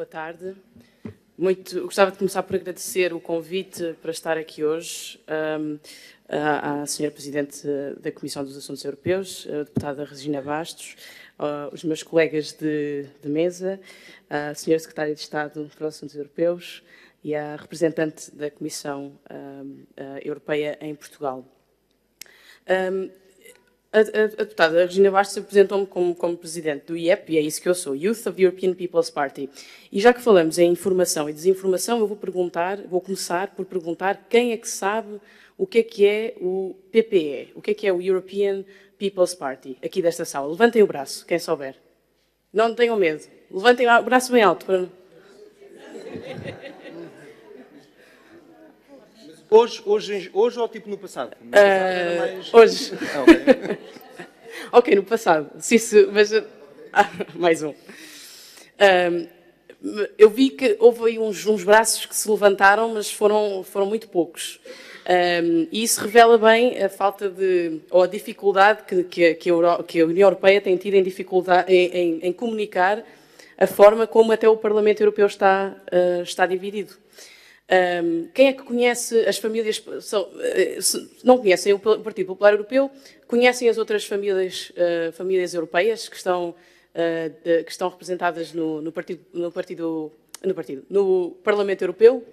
boa tarde. Muito, gostava de começar por agradecer o convite para estar aqui hoje um, à, à Sra. Presidente da Comissão dos Assuntos Europeus, a deputada Regina Bastos, uh, os meus colegas de, de mesa, a Sra. Secretária de Estado para os Assuntos Europeus e à representante da Comissão uh, Europeia em Portugal. Um, a, a, a deputada Regina Bastos apresentou-me como, como presidente do IEP, e é isso que eu sou, Youth of European People's Party. E já que falamos em informação e desinformação, eu vou perguntar, vou começar por perguntar quem é que sabe o que é que é o PPE, o que é que é o European People's Party, aqui desta sala. Levantem o braço, quem souber. Não tenham medo. Levantem o braço bem alto. Para... Hoje, hoje, hoje ou tipo no passado? No passado uh, mais... Hoje. Ah, ok, no passado. Sim, sim, mas... Ah, mais um. eu vi que houve aí uns, uns, braços que se levantaram, mas foram, foram muito poucos. Um, e isso revela bem a falta de, ou a dificuldade que, que, que, a, Euro, que a, União Europeia tem tido em, dificuldade, em, em, em, comunicar a forma como até o Parlamento Europeu está, uh, está dividido. Um, quem é que conhece as famílias, são, eh, não conhecem o Partido Popular Europeu, conhecem as outras famílias, uh, famílias europeias que estão, uh, de, que estão representadas no, no, partido, no, partido, no, partido, no Parlamento Europeu?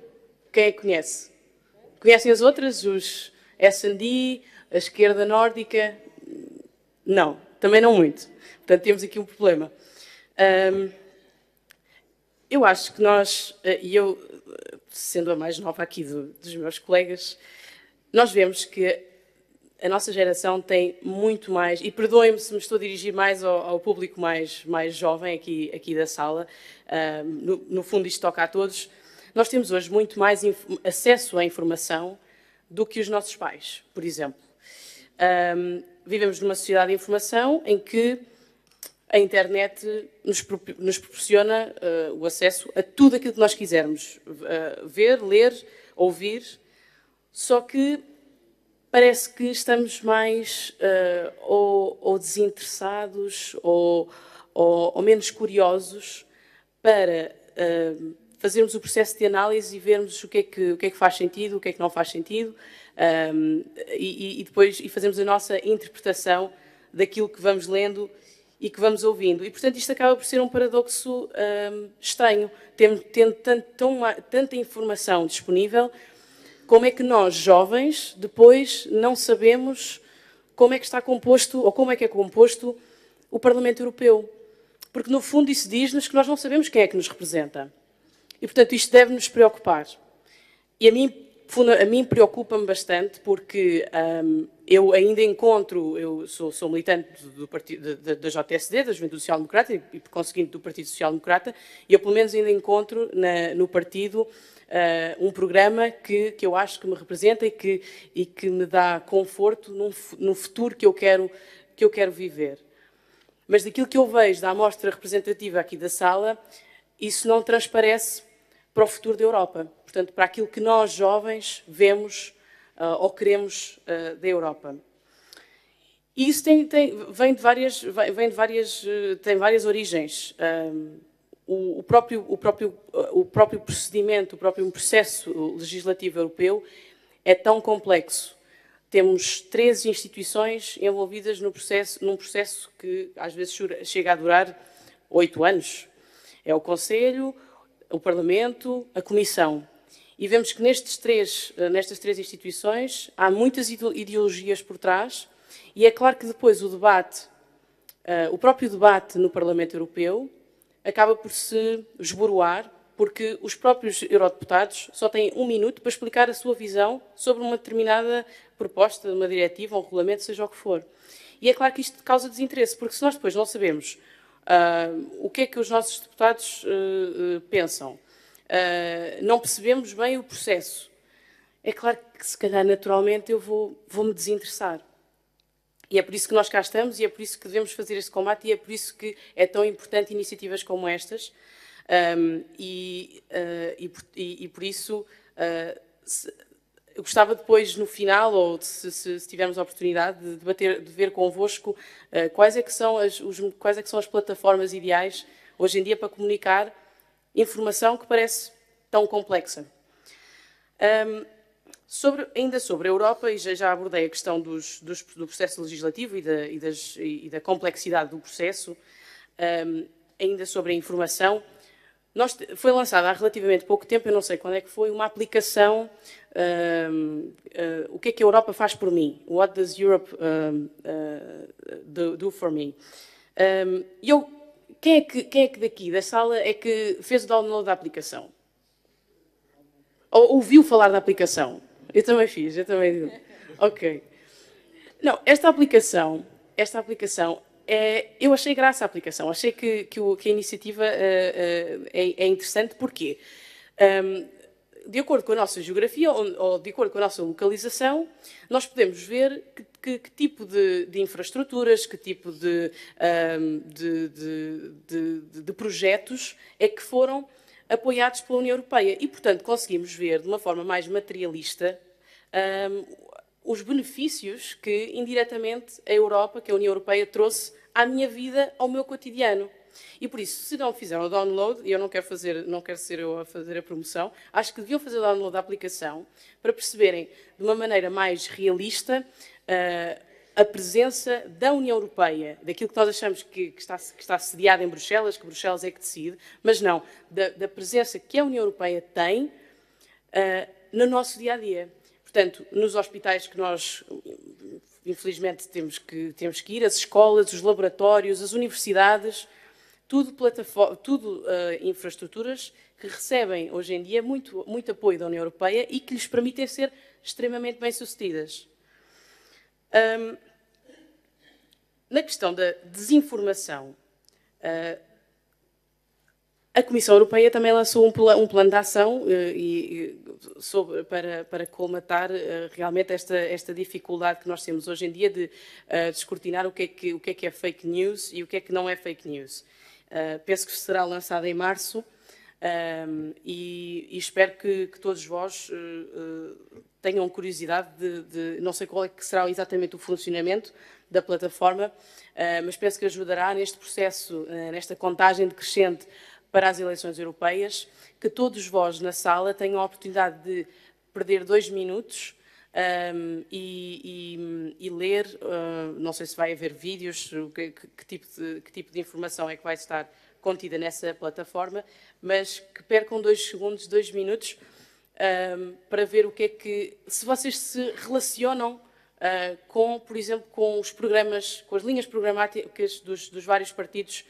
Quem é que conhece? Conhecem as outras? Os S&D, a esquerda nórdica? Não, também não muito. Portanto, temos aqui um problema. Um, eu acho que nós, e eu sendo a mais nova aqui do, dos meus colegas, nós vemos que a nossa geração tem muito mais, e perdoem-me se me estou a dirigir mais ao, ao público mais, mais jovem aqui, aqui da sala, uh, no, no, fundo isto toca a todos, nós temos hoje muito mais acesso à informação do que os nossos pais, por exemplo. Uh, vivemos numa sociedade de informação em que a internet nos, proporciona uh, o acesso a tudo aquilo que nós quisermos uh, ver, ler, ouvir, só que parece que estamos mais uh, ou, ou, desinteressados ou, ou, ou, menos curiosos para fazermos o processo de análise e vermos o que é que, o que, é que faz sentido, o que é que não faz sentido um, e, e, depois e fazermos a nossa interpretação daquilo que vamos lendo e que vamos ouvindo. E, portanto, isto acaba por ser um paradoxo hum, estranho. Tendo, tendo tanto, tão, tanta informação disponível, como é que nós, jovens, depois não sabemos como é que está composto ou como é que é composto o Parlamento Europeu? Porque, no fundo, isso diz-nos que nós não sabemos quem é que nos representa. E, portanto, isto deve nos preocupar. E a mim, a mim preocupa-me bastante porque hum, eu ainda encontro, eu sou, sou militante do, da, JSD, da Juventude Social Democrata, e, por conseguinte, do Partido Social Democrata, e eu, pelo menos, ainda encontro na, no partido uh, um programa que, que eu acho que me representa e que, e que me dá conforto num, num futuro que eu, quero, que eu quero viver. Mas daquilo que eu vejo da amostra representativa aqui da sala, isso não transparece para o futuro da Europa. Portanto, para aquilo que nós, jovens, vemos uh, ou queremos uh, da Europa. E isso tem, tem, vem de várias, vem de várias, eh, tem várias origens. o, o, próprio, o, próprio, o próprio procedimento, o próprio processo legislativo europeu é tão complexo. Temos três instituições envolvidas no processo, num processo que às vezes chega a durar oito anos. É o Conselho, o Parlamento, a Comissão. E vemos que nestes três, eh, nestas três instituições há muitas ideologias por trás, e é claro que depois o debate, eh, o próprio debate no Parlamento Europeu, acaba por se esboroar, porque os próprios eurodeputados só têm um minuto para explicar a sua visão sobre uma determinada proposta, uma diretiva, um regulamento, seja o que for. E é claro que isto causa desinteresse, porque se nós depois não sabemos uh, o que é que os nossos deputados uh, pensam, Uh, não percebemos bem o processo. É claro que, se calhar, naturalmente, eu vou, vou me desinteressar. E é por isso que nós cá estamos, e é por isso que devemos fazer esse combate, e é por isso que é tão importante iniciativas como estas. Um, e, uh, e, por, e, e, por, isso, uh, se, eu gostava depois, no final, ou se, se, se tivermos a oportunidade, de, debater, de ver convosco uh, quais, é que são as, os, quais é que são as plataformas ideais hoje em dia para comunicar informação que parece tão complexa. Um, sobre, ainda sobre a Europa, e já, já abordei a questão dos, dos, do processo legislativo e da, e das, e da complexidade do processo, um, ainda sobre a informação, nós, foi lançada há relativamente pouco tempo, eu não sei quando é que foi, uma aplicação, um, uh, ah, o que é que a Europa faz por mim? What does Europe um, uh, ah, do, do, for me? E eu quem é que, quem é que daqui da sala é que fez o download da aplicação? Ou ouviu falar da aplicação? Eu também fiz, eu também. ok. Não, esta aplicação, esta aplicação, é, eu achei graça a aplicação, achei que, que, o, que a iniciativa uh, uh, é, é, interessante, porquê? Um, de acordo com a nossa geografia ou, ou, de acordo com a nossa localização, nós podemos ver que, que, que tipo de, de, infraestruturas, que tipo de, um, de, de, projetos é que foram apoiados pela União Europeia. E, portanto, conseguimos ver de uma forma mais materialista um, os benefícios que, indiretamente, a Europa, que a União Europeia trouxe à minha vida, ao meu cotidiano. E por isso, se não fizeram o download, e eu não quero, fazer, não quero ser eu a fazer a promoção, acho que deviam fazer o download da aplicação para perceberem de uma maneira mais realista uh, a presença da União Europeia, daquilo que nós achamos que, que, está, que está sediado em Bruxelas, que Bruxelas é que decide, mas não, da, da presença que a União Europeia tem uh, no nosso dia a dia. Portanto, nos hospitais que nós infelizmente temos que, temos que ir, as escolas, os laboratórios, as universidades, tudo, tudo uh, infraestruturas que recebem hoje em dia muito, muito apoio da União Europeia e que lhes permitem ser extremamente bem-sucedidas. Um, na questão da desinformação, uh, a Comissão Europeia também lançou um, um plano de ação uh, e, sobre, para, para colmatar uh, realmente esta, esta dificuldade que nós temos hoje em dia de uh, descortinar o que, é que, o que é que é fake news e o que é que não é fake news. Ah, penso que será lançada em março um, ah, e, e, espero que, que todos vós uh, tenham curiosidade de, de, não sei qual é que será exatamente o funcionamento da plataforma, mas penso que ajudará neste processo, nesta contagem decrescente para as eleições europeias, que todos vós na sala tenham a oportunidade de perder dois minutos um, e, e, e, ler, uh, não sei se vai haver vídeos, que, que, tipo de, que tipo de informação é que vai estar contida nessa plataforma, mas que percam dois segundos, dois minutos, um, para ver o que é que, se vocês se relacionam Uh, com, por exemplo, com os programas, com as linhas programáticas dos, dos vários partidos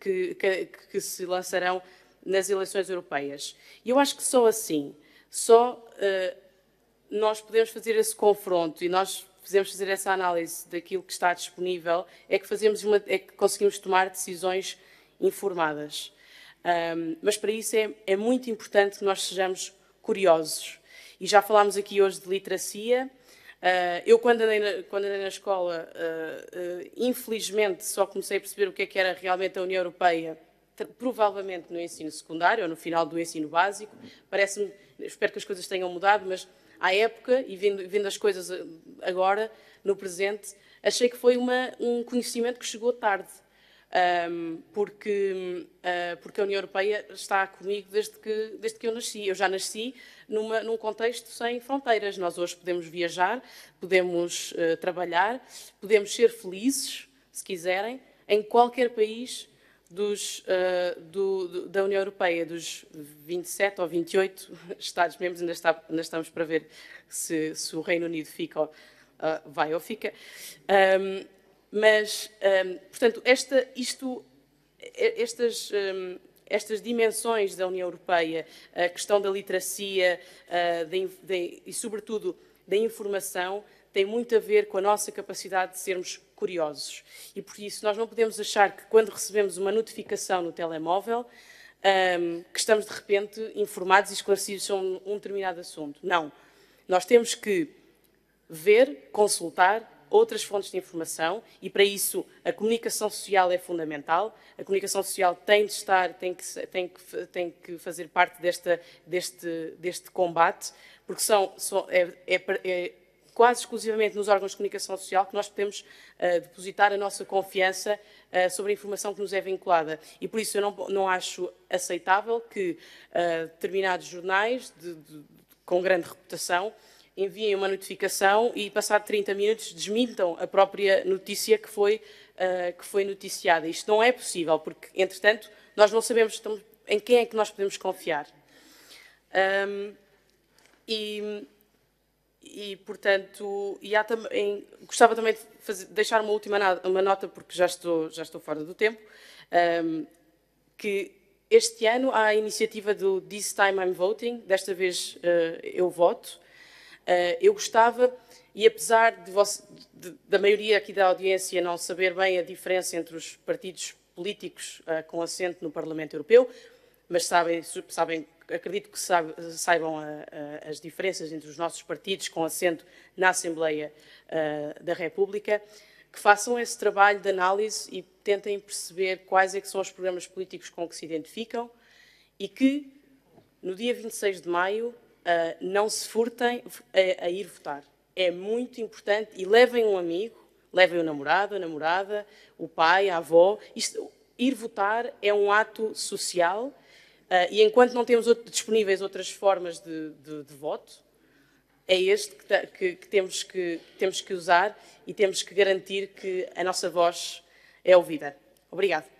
que, que, que, se lançarão nas eleições europeias. E eu acho que só assim, só uh, nós podemos fazer esse confronto e nós fizemos fazer essa análise daquilo que está disponível, é que, fazemos uma, é que conseguimos tomar decisões informadas. Um, mas para isso é, é muito importante que nós sejamos curiosos. E já falámos aqui hoje de literacia, Uh, eu, quando andei na, quando andei na escola, uh, uh, infelizmente só comecei a perceber o que, é que era realmente a União Europeia, provavelmente no ensino secundário ou no final do ensino básico. Parece-me, espero que as coisas tenham mudado, mas à época e vendo, vendo as coisas eh, agora, no presente, achei que foi uma, um conhecimento que chegou tarde. Um, porque, uh, porque a União Europeia está comigo desde que, desde que eu nasci. Eu já nasci numa, num contexto sem fronteiras. Nós hoje podemos viajar, podemos uh, trabalhar, podemos ser felizes, se quiserem, em qualquer país dos, uh, do, do, da União Europeia, dos 27 ou 28 Estados-membros, ainda, está, ainda estamos para ver se, se, o Reino Unido fica, uh, vai ou fica. Um, mas, um, portanto, esta, isto, estas, um, estas dimensões da União Europeia, a questão da literacia de, ah, de, e, sobretudo, da informação, tem muito a ver com a nossa capacidade de sermos curiosos. E por isso nós não podemos achar que quando recebemos uma notificação no telemóvel, um, que estamos de repente informados e esclarecidos sobre um determinado assunto. Não. Nós temos que ver, consultar, outras fontes de informação e para isso a comunicação social é fundamental. A comunicação social tem de estar, tem que, tem que, tem que fazer parte desta, deste, deste combate, porque são, são é, é, é quase exclusivamente nos órgãos de comunicação social que nós podemos uh, depositar a nossa confiança uh, sobre a informação que nos é vinculada. E por isso eu não, não acho aceitável que uh, determinados jornais de, de, com grande reputação enviem uma notificação e, passado 30 minutos, desmintam a própria notícia que foi, que foi noticiada. Isto não é possível, porque, entretanto, nós não sabemos em quem é que nós podemos confiar. Um, e e portanto e também, gostava também de fazer, deixar uma última uma nota porque já estou já estou fora do tempo um, que este ano há a iniciativa do This Time I'm Voting desta vez uh, eu voto uh, eu gostava e apesar de você, de, da maioria aqui da audiência não saber bem a diferença entre os partidos políticos uh, com assento no Parlamento Europeu mas sabem sabem acredito que saibam eh, eh, as diferenças entre os nossos partidos com assento na Assembleia eh, da República, que façam esse trabalho de análise e tentem perceber quais é são os programas políticos com que se identificam e que, no dia 26 de maio, não se furtem a ir votar. É muito importante e levem um amigo, levem o namorado, a namorada, o pai, a avó. Isto, ir votar é um ato social ah, e enquanto não temos outro, disponíveis outras formas de, de, de voto, é este que, que, que, temos que temos que usar e temos que garantir que a nossa voz é ouvida. Obrigado.